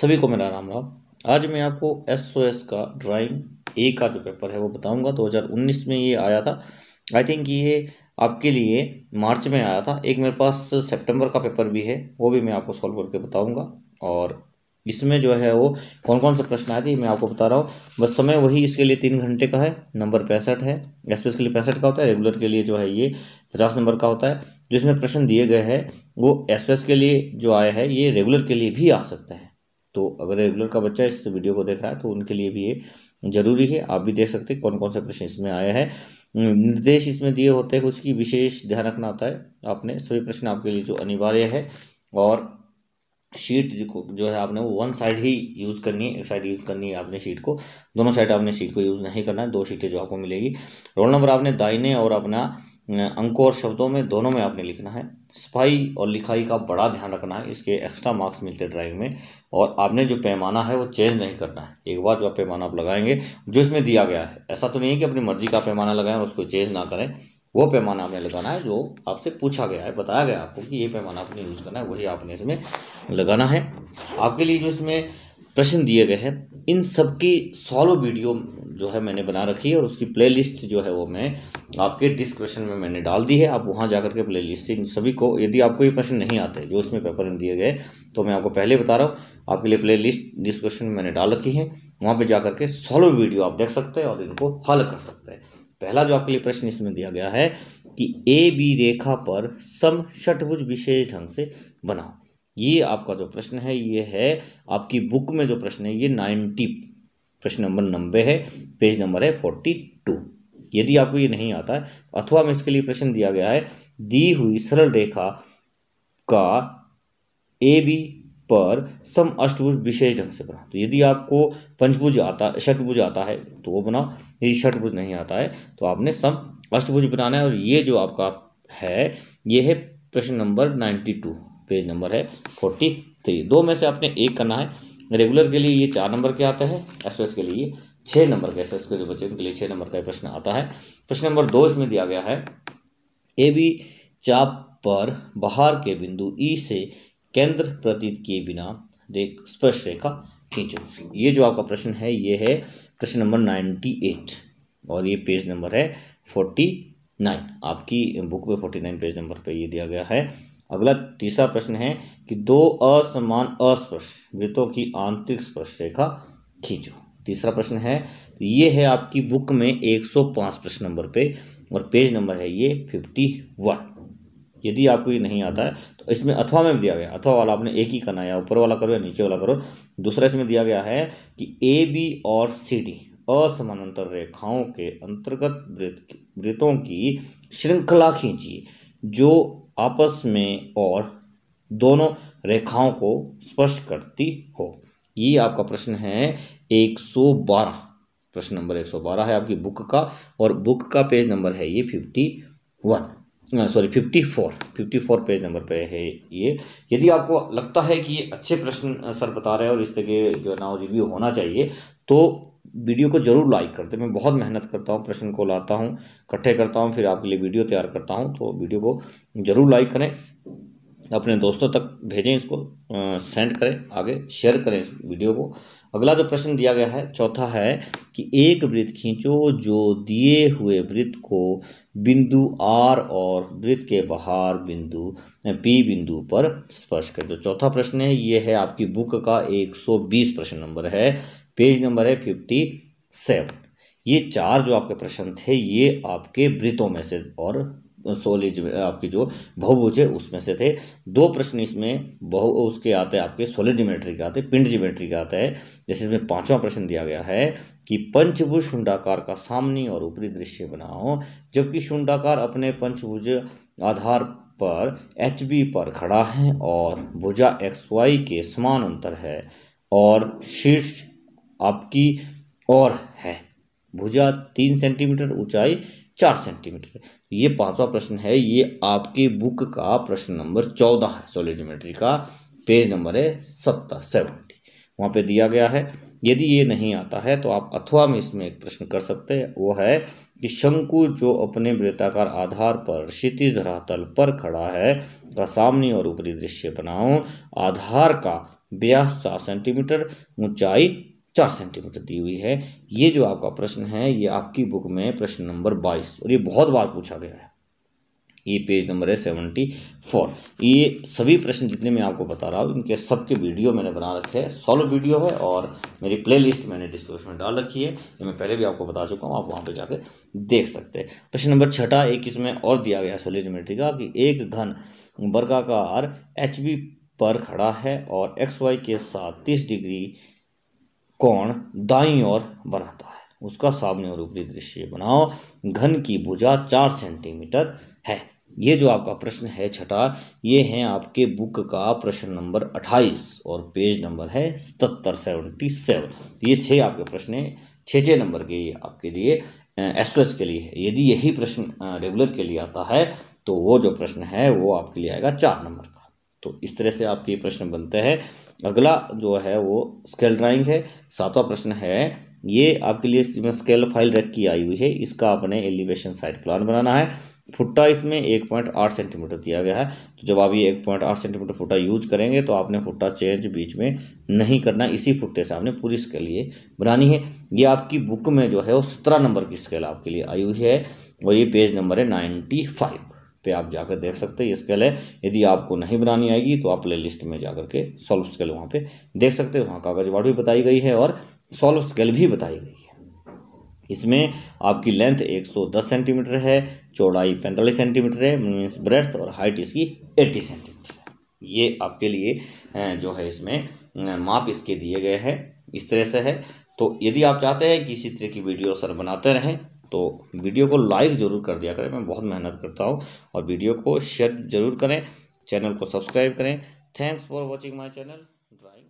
सभी को मेरा राम राम आज मैं आपको एस ओ एस का ड्राइंग ए का जो पेपर है वो बताऊंगा 2019 में ये आया था आई थिंक ये आपके लिए मार्च में आया था एक मेरे पास सितंबर का पेपर भी है वो भी मैं आपको सॉल्व करके बताऊंगा और इसमें जो है वो कौन कौन से प्रश्न आए थे मैं आपको बता रहा हूँ बस समय वही इसके लिए तीन घंटे का है नंबर पैंसठ है एस के लिए पैंसठ का होता है रेगुलर के लिए जो है ये पचास नंबर का होता है जिसमें प्रश्न दिए गए हैं वो एस के लिए जो आया है ये रेगुलर के लिए भी आ सकता है तो अगर रेगुलर का बच्चा इस वीडियो को देख रहा है तो उनके लिए भी ये जरूरी है आप भी देख सकते हैं कौन कौन सा प्रश्न इसमें आया है निर्देश इसमें दिए होते हैं उसकी विशेष ध्यान रखना होता है आपने सभी प्रश्न आपके लिए जो अनिवार्य है और शीट जो जो है आपने वो वन साइड ही यूज़ करनी है एक साइड यूज़ करनी है आपने शीट को दोनों साइड आपने शीट को यूज़ नहीं करना है दो शीटें जो आपको मिलेगी रोल नंबर आपने दाइने और अपना अंकों और शब्दों में दोनों में आपने लिखना है सफाई और लिखाई का बड़ा ध्यान रखना है इसके एक्स्ट्रा मार्क्स मिलते हैं ड्राइंग में और आपने जो पैमाना है वो चेंज नहीं करना है एक बार जो आप पैमाना आप लगाएंगे जो इसमें दिया गया है ऐसा तो नहीं है कि अपनी मर्जी का पैमाना लगाएं और उसको चेंज ना करें वो पैमाना आपने लगाना है जो आपसे पूछा गया है बताया गया आपको कि ये पैमाना आपने यूज़ करना है वही आपने इसमें लगाना है आपके लिए जो इसमें प्रश्न दिए गए हैं इन सब की सॉल्व वीडियो जो है मैंने बना रखी है और उसकी प्लेलिस्ट जो है वो मैं आपके डिस्क्रिप्शन में मैंने डाल दी है आप वहाँ जाकर के प्लेलिस्ट से इन सभी को यदि आपको ये प्रश्न नहीं आते जो इसमें पेपर में दिए गए तो मैं आपको पहले बता रहा हूँ आपके लिए प्ले डिस्क्रिप्शन में मैंने डाल रखी है वहाँ पर जा के सॉल्व वीडियो आप देख सकते हैं और इनको हल कर सकते हैं पहला जो आपके लिए प्रश्न इसमें दिया गया है कि ए बी रेखा पर सम षटभुज विशेष ढंग से बनाओ ये आपका जो प्रश्न है ये है आपकी बुक में जो प्रश्न है ये नाइन्टी प्रश्न नंबर नब्बे है पेज नंबर है फोर्टी टू यदि आपको ये नहीं आता है अथवा में इसके लिए प्रश्न दिया गया है दी हुई सरल रेखा का ए बी पर सम अष्टभुज विशेष ढंग से बना तो यदि आपको पंचभुज आता षटभुज आता है तो वो बनाओ यदि षटभुज नहीं आता है तो आपने सम अष्टभुज बनाना है और ये जो आपका है ये है प्रश्न number ninety two page number है फोर्टी थ्री दो में से आपने एक करना है रेगुलर के लिए ये चार नंबर के आता है एस के लिए छः नंबर के एस के जो बच्चे उनके लिए छः नंबर का प्रश्न आता है प्रश्न नंबर दो इसमें दिया गया है ए बी चाप पर बाहर के बिंदु ई से केंद्र प्रतीत किए बिना देख स्पर्श रेखा खींचो ये जो आपका प्रश्न है ये है प्रश्न नंबर नाइन्टी एट और ये पेज नंबर है फोर्टी नाइन आपकी बुक में फोर्टी नाइन पेज नंबर पे ये दिया गया है अगला तीसरा प्रश्न है कि दो असमान अस्पर्श वृत्तों की आंतरिक स्पर्श रेखा खींचो तीसरा प्रश्न है तो ये है आपकी बुक में 105 प्रश्न नंबर पे और पेज नंबर है ये 51 यदि आपको ये नहीं आता है तो इसमें अथवा में दिया गया अथवा वाला आपने एक ही करना है ऊपर वाला करो या नीचे वाला करो दूसरा इसमें दिया गया है कि ए बी और सी डी असमानांतर रेखाओं के अंतर्गत वृत्तों की श्रृंखला खींचिए जो आपस में और दोनों रेखाओं को स्पर्श करती हो ये आपका प्रश्न है 112 प्रश्न नंबर 112 है आपकी बुक का और बुक का पेज नंबर है ये 51 सॉरी 54 54 पेज नंबर पे है ये यदि आपको लगता है कि ये अच्छे प्रश्न सर बता रहे हैं और इस तरह के जो है ना रिव्यू होना चाहिए तो वीडियो को जरूर लाइक करते मैं बहुत मेहनत करता हूँ प्रश्न को लाता हूँ इकट्ठे करता हूँ फिर आपके लिए वीडियो तैयार करता हूँ तो वीडियो को जरूर लाइक करें अपने दोस्तों तक भेजें इसको सेंड करें आगे शेयर करें इस वीडियो को अगला जो प्रश्न दिया गया है चौथा है कि एक वृत्त खींचो जो दिए हुए वृत्त को बिंदु आर और वृत्त के बाहर बिंदु पी बिंदु पर स्पर्श करें तो चौथा प्रश्न है ये है आपकी बुक का 120 प्रश्न नंबर है पेज नंबर है फिफ्टी सेवन ये चार जो आपके प्रश्न थे ये आपके वृतों में से और सोलिज आपकी जो बहुभुज है उसमें से थे दो प्रश्न इसमें बहु उसके आते हैं आपके सोलर ज्योमेट्री के आते हैं पिंड ज्योमेट्री के आते हैं जैसे इसमें पांचवा प्रश्न दिया गया है कि पंचभुज शुंडाकार का सामने और ऊपरी दृश्य बनाओ जबकि शुंडाकार अपने पंचभुज आधार पर एच पर खड़ा है और भुजा एक्स वाई के समान अंतर है और शीर्ष आपकी और है भुजा तीन सेंटीमीटर ऊंचाई चार सेंटीमीटर ये पांचवा प्रश्न है ये आपके बुक का प्रश्न नंबर चौदह है सोलिडोमेट्री का पेज नंबर है सत्तर सेवेंटी वहाँ पे दिया गया है यदि ये नहीं आता है तो आप अथवा में इसमें एक प्रश्न कर सकते हैं वो है कि शंकु जो अपने वृत्ताकार आधार पर क्षितिज धरातल पर खड़ा है का सामने और ऊपरी दृश्य बनाओ आधार का ब्यास चार सेंटीमीटर ऊंचाई चार सेंटीमीटर दी हुई है ये जो आपका प्रश्न है ये आपकी बुक में प्रश्न नंबर बाईस और ये बहुत बार पूछा गया है ये पेज नंबर है सेवेंटी फोर ये सभी प्रश्न जितने मैं आपको बता रहा हूँ इनके सबके वीडियो मैंने बना रखे हैं सॉल्व वीडियो है और मेरी प्लेलिस्ट मैंने डिस्क्रिप्शन में डाल रखी है ये मैं पहले भी आपको बता चुका हूँ आप वहाँ पर जाकर देख सकते हैं प्रश्न नंबर छठा एक इसमें और दिया गया सोलह ज्योमेट्री का कि एक घन बर्गा आर एच पर खड़ा है और एक्स वाई के साथ तीस डिग्री कोण दाई ओर बनाता है उसका सामने और ऊपरी दृश्य बनाओ घन की भुजा चार सेंटीमीटर है ये जो आपका प्रश्न है छठा ये है आपके बुक का प्रश्न नंबर अट्ठाईस और पेज नंबर है सतर सेवेंटी सेवन ये छः आपके प्रश्न है छः छः नंबर के आपके लिए एक्सप्रेस के लिए है यदि यही प्रश्न रेगुलर के लिए आता है तो वो जो प्रश्न है वो आपके लिए आएगा चार नंबर का तो इस तरह से आपके ये प्रश्न बनते हैं अगला जो है वो स्केल ड्राइंग है सातवां प्रश्न है ये आपके लिए इसमें स्केल फाइल रख की आई हुई है इसका आपने एलिवेशन साइड प्लान बनाना है फुट्टा इसमें एक पॉइंट आठ सेंटीमीटर दिया गया है तो जब आप ये एक पॉइंट आठ सेंटीमीटर फुट्टा यूज करेंगे तो आपने फुट्टा चेंज बीच में नहीं करना इसी फुट्टे से आपने पूरी स्केल ये बनानी है ये आपकी बुक में जो है वो सत्रह नंबर की स्केल आपके लिए आई हुई है और ये पेज नंबर है नाइन्टी फाइव पे आप जाकर देख सकते हैं ये स्केल है यदि आपको नहीं बनानी आएगी तो आप प्ले लिस्ट में जाकर के सॉल्व स्केल वहाँ पे देख सकते हैं वहाँ कागजवाड़ भी बताई गई है और सॉल्व स्केल भी बताई गई है इसमें आपकी लेंथ 110 सेंटीमीटर है चौड़ाई पैंतालीस सेंटीमीटर है मीन्स ब्रेथ और हाइट इसकी एट्टी सेंटीमीटर है ये आपके लिए जो है इसमें माप इसके दिए गए हैं इस तरह से है तो यदि आप चाहते हैं कि इसी तरह की वीडियो सर बनाते रहें तो वीडियो को लाइक ज़रूर कर दिया करें मैं बहुत मेहनत करता हूँ और वीडियो को शेयर ज़रूर करें चैनल को सब्सक्राइब करें thanks for watching my channel drawing